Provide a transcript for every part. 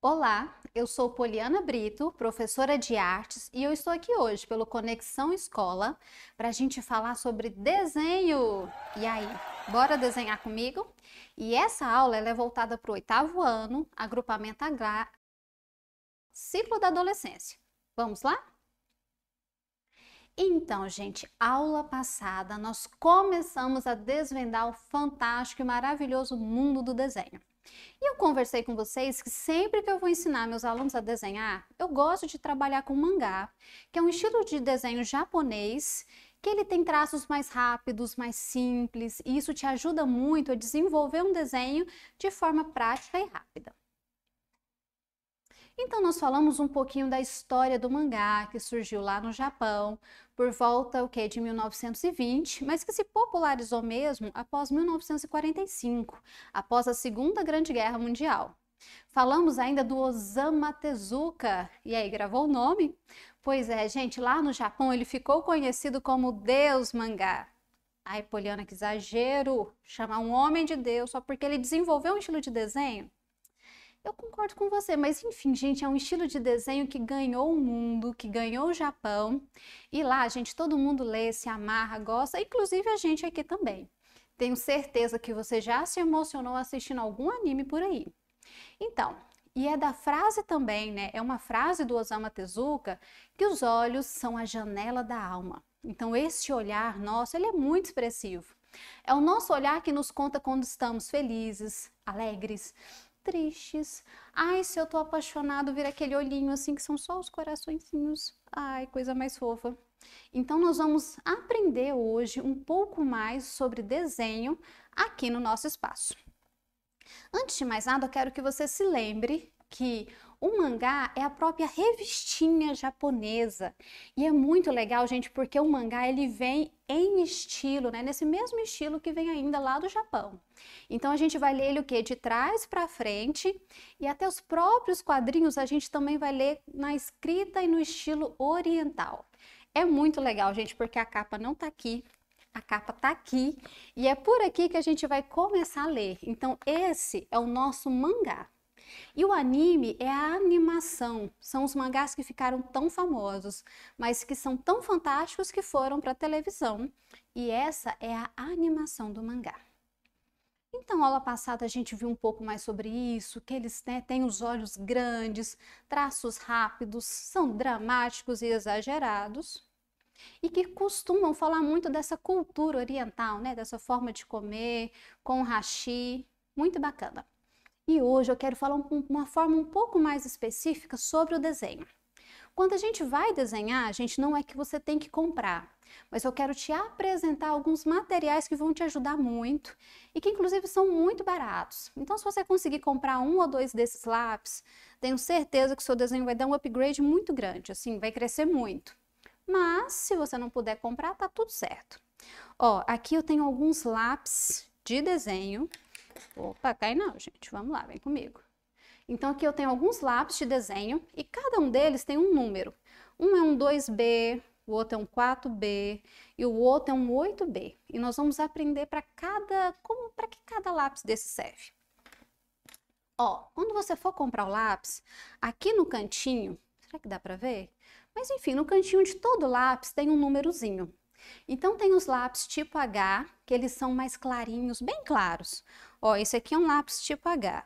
Olá, eu sou Poliana Brito, professora de artes, e eu estou aqui hoje pelo Conexão Escola para a gente falar sobre desenho. E aí, bora desenhar comigo? E essa aula é voltada para o oitavo ano, agrupamento agrar, ciclo da adolescência. Vamos lá? Então, gente, aula passada nós começamos a desvendar o fantástico e maravilhoso mundo do desenho. E eu conversei com vocês que sempre que eu vou ensinar meus alunos a desenhar, eu gosto de trabalhar com mangá, que é um estilo de desenho japonês que ele tem traços mais rápidos, mais simples, e isso te ajuda muito a desenvolver um desenho de forma prática e rápida. Então, nós falamos um pouquinho da história do mangá, que surgiu lá no Japão, por volta o que, de 1920, mas que se popularizou mesmo após 1945, após a Segunda Grande Guerra Mundial. Falamos ainda do Osama Tezuka, e aí gravou o nome? Pois é, gente, lá no Japão ele ficou conhecido como Deus Mangá. Ai, Poliana, que exagero! Chamar um homem de Deus só porque ele desenvolveu um estilo de desenho? Eu concordo com você, mas enfim, gente, é um estilo de desenho que ganhou o mundo, que ganhou o Japão. E lá, gente, todo mundo lê, se amarra, gosta, inclusive a gente aqui também. Tenho certeza que você já se emocionou assistindo algum anime por aí. Então, e é da frase também, né? É uma frase do Osama Tezuka que os olhos são a janela da alma. Então, este olhar nosso, ele é muito expressivo. É o nosso olhar que nos conta quando estamos felizes, alegres, tristes. Ai, se eu tô apaixonado, vira aquele olhinho assim que são só os coraçõezinhos. Ai, coisa mais fofa. Então nós vamos aprender hoje um pouco mais sobre desenho aqui no nosso espaço. Antes de mais nada, eu quero que você se lembre que o mangá é a própria revistinha japonesa. E é muito legal, gente, porque o mangá ele vem em estilo, né? Nesse mesmo estilo que vem ainda lá do Japão. Então a gente vai ler ele o que de trás para frente e até os próprios quadrinhos a gente também vai ler na escrita e no estilo oriental. É muito legal, gente, porque a capa não tá aqui, a capa tá aqui e é por aqui que a gente vai começar a ler. Então esse é o nosso mangá. E o anime é a animação. São os mangás que ficaram tão famosos, mas que são tão fantásticos que foram para televisão. E essa é a animação do mangá. Então, aula passada a gente viu um pouco mais sobre isso, que eles né, têm os olhos grandes, traços rápidos, são dramáticos e exagerados, e que costumam falar muito dessa cultura oriental, né, dessa forma de comer, com hashi, muito bacana. E hoje eu quero falar um, uma forma um pouco mais específica sobre o desenho. Quando a gente vai desenhar, a gente não é que você tem que comprar, mas eu quero te apresentar alguns materiais que vão te ajudar muito e que inclusive são muito baratos. Então, se você conseguir comprar um ou dois desses lápis, tenho certeza que o seu desenho vai dar um upgrade muito grande, assim, vai crescer muito. Mas se você não puder comprar, tá tudo certo. Ó, aqui eu tenho alguns lápis de desenho Opa, cai não, gente. Vamos lá, vem comigo. Então, aqui eu tenho alguns lápis de desenho e cada um deles tem um número. Um é um 2B, o outro é um 4B e o outro é um 8B. E nós vamos aprender para cada, como para que cada lápis desse serve. Ó, quando você for comprar o lápis, aqui no cantinho, será que dá para ver? Mas enfim, no cantinho de todo lápis tem um númerozinho. Então tem os lápis tipo H, que eles são mais clarinhos, bem claros. Ó, esse aqui é um lápis tipo H.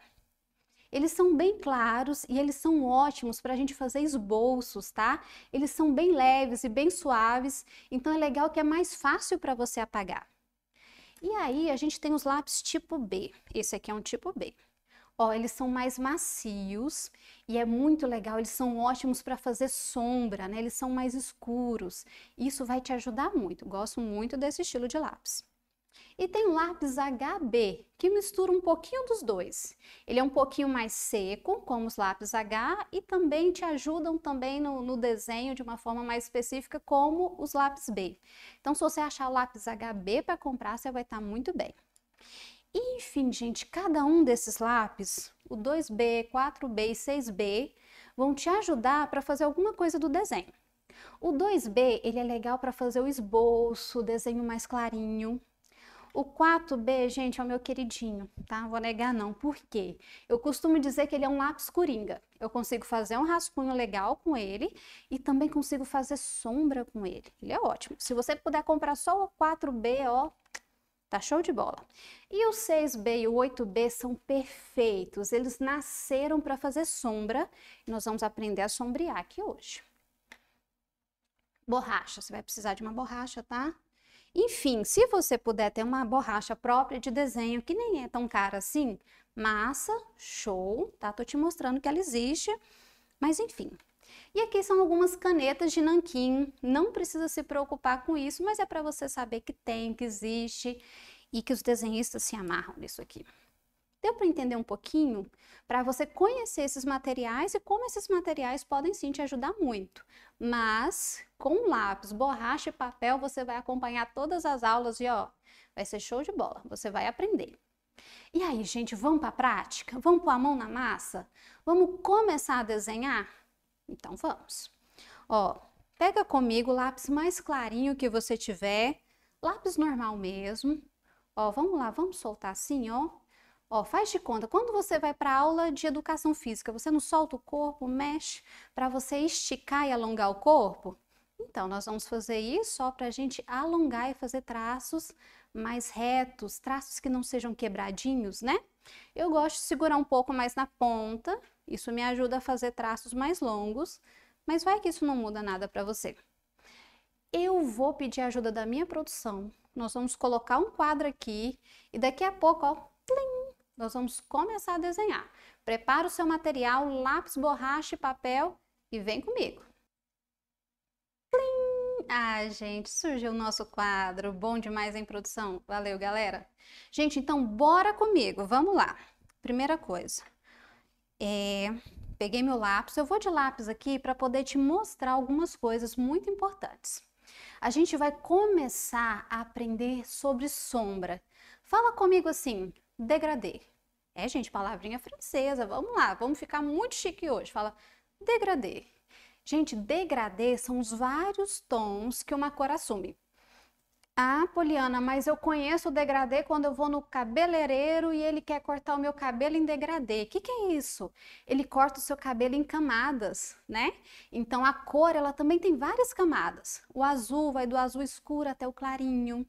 Eles são bem claros e eles são ótimos para a gente fazer esboços, tá? Eles são bem leves e bem suaves, então é legal que é mais fácil para você apagar. E aí a gente tem os lápis tipo B. Esse aqui é um tipo B. Ó, eles são mais macios e é muito legal, eles são ótimos para fazer sombra, né? Eles são mais escuros. Isso vai te ajudar muito. Gosto muito desse estilo de lápis. E tem o lápis HB, que mistura um pouquinho dos dois. Ele é um pouquinho mais seco, como os lápis H, e também te ajudam também no, no desenho de uma forma mais específica, como os lápis B. Então, se você achar o lápis HB para comprar, você vai estar tá muito bem enfim, gente, cada um desses lápis, o 2B, 4B e 6B, vão te ajudar para fazer alguma coisa do desenho. O 2B, ele é legal para fazer o esboço, o desenho mais clarinho. O 4B, gente, é o meu queridinho, tá? Vou negar não. Por quê? Eu costumo dizer que ele é um lápis coringa. Eu consigo fazer um rascunho legal com ele e também consigo fazer sombra com ele. Ele é ótimo. Se você puder comprar só o 4B, ó, Tá show de bola. E o 6B e o 8B são perfeitos, eles nasceram para fazer sombra. nós vamos aprender a sombrear aqui hoje. Borracha, você vai precisar de uma borracha, tá? Enfim, se você puder ter uma borracha própria de desenho, que nem é tão cara assim, massa, show, tá? Tô te mostrando que ela existe, mas enfim, e aqui são algumas canetas de nanquim, não precisa se preocupar com isso, mas é para você saber que tem, que existe e que os desenhistas se amarram nisso aqui. Deu para entender um pouquinho? Para você conhecer esses materiais e como esses materiais podem sim te ajudar muito. Mas com lápis, borracha e papel você vai acompanhar todas as aulas e ó, vai ser show de bola, você vai aprender. E aí, gente, vamos para a prática? Vamos pôr a mão na massa? Vamos começar a desenhar? Então vamos. Ó, pega comigo o lápis mais clarinho que você tiver, lápis normal mesmo. Ó, vamos lá, vamos soltar assim, ó. Ó, faz de conta, quando você vai para aula de educação física, você não solta o corpo, mexe para você esticar e alongar o corpo? Então, nós vamos fazer isso só para a gente alongar e fazer traços mais retos, traços que não sejam quebradinhos, né? Eu gosto de segurar um pouco mais na ponta, isso me ajuda a fazer traços mais longos, mas vai que isso não muda nada para você. Eu vou pedir a ajuda da minha produção. Nós vamos colocar um quadro aqui e daqui a pouco, ó, plim! nós vamos começar a desenhar. Prepara o seu material, lápis, borracha e papel e vem comigo. Plim! Ah, gente, surgiu o nosso quadro. Bom demais em produção. Valeu, galera. Gente, então bora comigo. Vamos lá. Primeira coisa, é, peguei meu lápis, eu vou de lápis aqui para poder te mostrar algumas coisas muito importantes. A gente vai começar a aprender sobre sombra. Fala comigo assim, degradê. É, gente, palavrinha francesa, vamos lá, vamos ficar muito chique hoje. Fala degradê. Gente, degradê são os vários tons que uma cor assume. Ah, Poliana, mas eu conheço o degradê quando eu vou no cabeleireiro e ele quer cortar o meu cabelo em degradê. O que, que é isso? Ele corta o seu cabelo em camadas, né? Então a cor ela também tem várias camadas. O azul vai do azul escuro até o clarinho.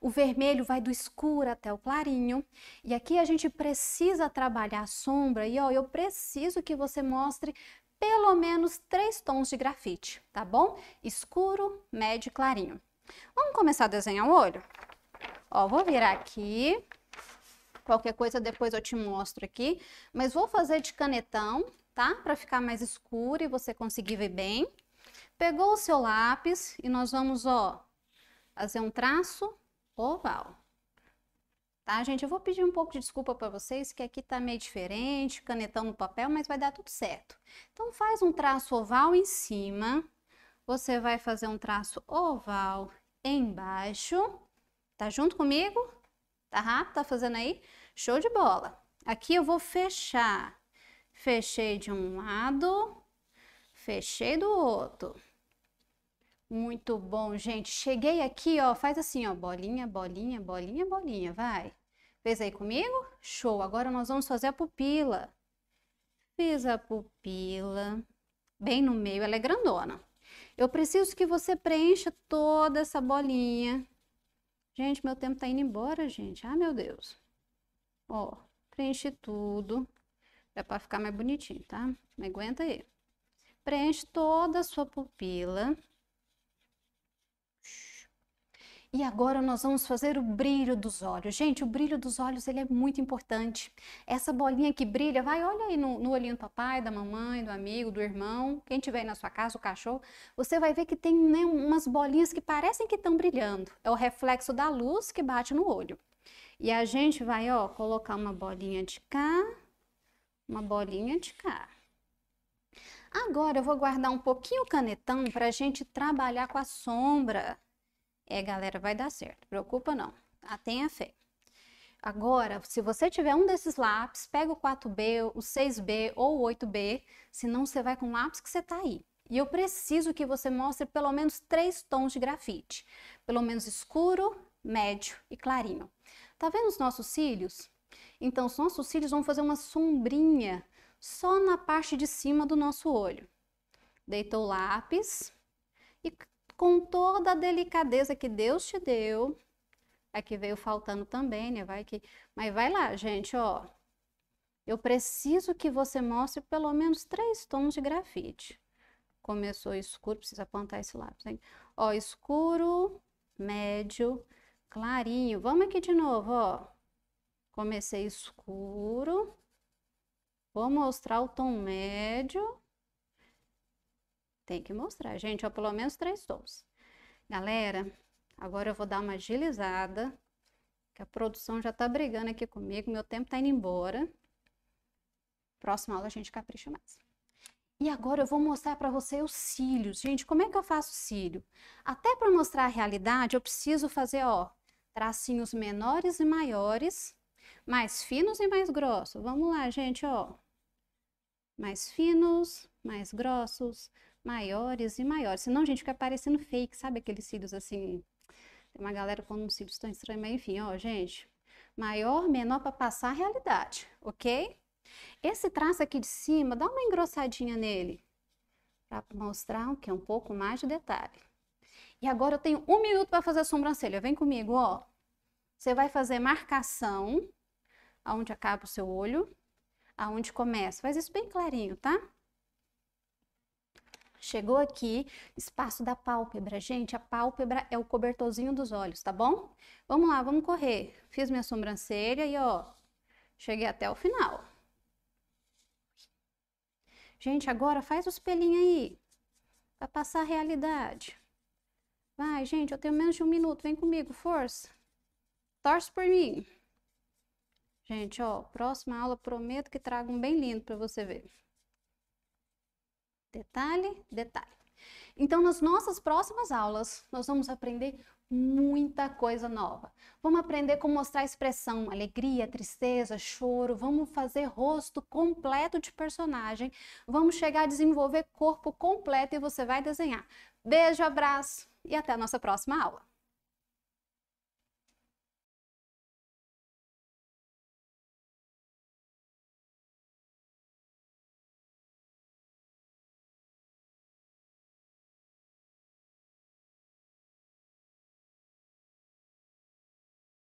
O vermelho vai do escuro até o clarinho. E aqui a gente precisa trabalhar a sombra. E ó, eu preciso que você mostre pelo menos três tons de grafite, tá bom? Escuro, médio e clarinho. Vamos começar a desenhar o olho? Ó, vou virar aqui. Qualquer coisa depois eu te mostro aqui. Mas vou fazer de canetão, tá? Para ficar mais escuro e você conseguir ver bem. Pegou o seu lápis e nós vamos, ó, fazer um traço oval. Tá, gente? Eu vou pedir um pouco de desculpa para vocês, que aqui tá meio diferente, canetão no papel, mas vai dar tudo certo. Então, faz um traço oval em cima. Você vai fazer um traço oval embaixo. Tá junto comigo? Tá rápido? Tá fazendo aí? Show de bola. Aqui eu vou fechar. Fechei de um lado, fechei do outro. Muito bom, gente. Cheguei aqui, ó, faz assim, ó, bolinha, bolinha, bolinha, bolinha, vai. Fez aí comigo? Show. Agora nós vamos fazer a pupila. Fiz a pupila bem no meio, ela é grandona. Eu preciso que você preencha toda essa bolinha. Gente, meu tempo tá indo embora, gente. Ah, meu Deus. Ó, preenche tudo. É para ficar mais bonitinho, tá? Me aguenta aí. Preenche toda a sua pupila. E agora nós vamos fazer o brilho dos olhos. Gente, o brilho dos olhos ele é muito importante. Essa bolinha que brilha, vai, olha aí no, no olhinho do papai, da mamãe, do amigo, do irmão, quem tiver aí na sua casa, o cachorro, você vai ver que tem né, umas bolinhas que parecem que estão brilhando. É o reflexo da luz que bate no olho. E a gente vai, ó, colocar uma bolinha de cá, uma bolinha de cá. Agora eu vou guardar um pouquinho o canetão para a gente trabalhar com a sombra. É, galera, vai dar certo. Preocupa não. Ah, tenha fé. Agora, se você tiver um desses lápis, pega o 4B, o 6B ou o 8B, senão você vai com o lápis que você tá aí. E eu preciso que você mostre pelo menos três tons de grafite, pelo menos escuro, médio e clarinho. Tá vendo os nossos cílios? Então, os nossos cílios vão fazer uma sombrinha só na parte de cima do nosso olho. Deitou o lápis, com toda a delicadeza que Deus te deu. Aqui é veio faltando também, né? Vai que... Mas vai lá, gente, ó. Eu preciso que você mostre pelo menos três tons de grafite. Começou escuro, precisa apontar esse lápis aí. Ó, escuro, médio, clarinho. Vamos aqui de novo, ó. Comecei escuro. Vou mostrar o tom médio tem que mostrar, gente, ó, pelo menos três tons. Galera, agora eu vou dar uma agilizada, que a produção já tá brigando aqui comigo, meu tempo tá indo embora. Próxima aula a gente capricha mais. E agora eu vou mostrar para você os cílios. Gente, como é que eu faço cílio? Até para mostrar a realidade, eu preciso fazer, ó, tracinhos menores e maiores, mais finos e mais grossos. Vamos lá, gente, ó. Mais finos, mais grossos, maiores e maiores. Senão, gente, fica parecendo fake, sabe aqueles cílios assim? Tem uma galera com uns cílios tão estranhos, mas enfim, ó, gente. Maior, menor para passar a realidade, ok? Esse traço aqui de cima, dá uma engrossadinha nele para mostrar o que é um pouco mais de detalhe. E agora eu tenho um minuto para fazer a sobrancelha. Vem comigo, ó. Você vai fazer marcação aonde acaba o seu olho, aonde começa. Faz isso bem clarinho, tá? Chegou aqui, espaço da pálpebra. Gente, a pálpebra é o cobertorzinho dos olhos, tá bom? Vamos lá, vamos correr. Fiz minha sobrancelha e ó, cheguei até o final. Gente, agora faz os pelinhos aí, para passar a realidade. Vai, gente, eu tenho menos de um minuto, vem comigo, força. Torce por mim. Gente, ó, próxima aula prometo que trago um bem lindo para você ver. Detalhe, detalhe. Então, nas nossas próximas aulas, nós vamos aprender muita coisa nova. Vamos aprender como mostrar expressão, alegria, tristeza, choro, vamos fazer rosto completo de personagem, vamos chegar a desenvolver corpo completo e você vai desenhar. Beijo, abraço e até a nossa próxima aula.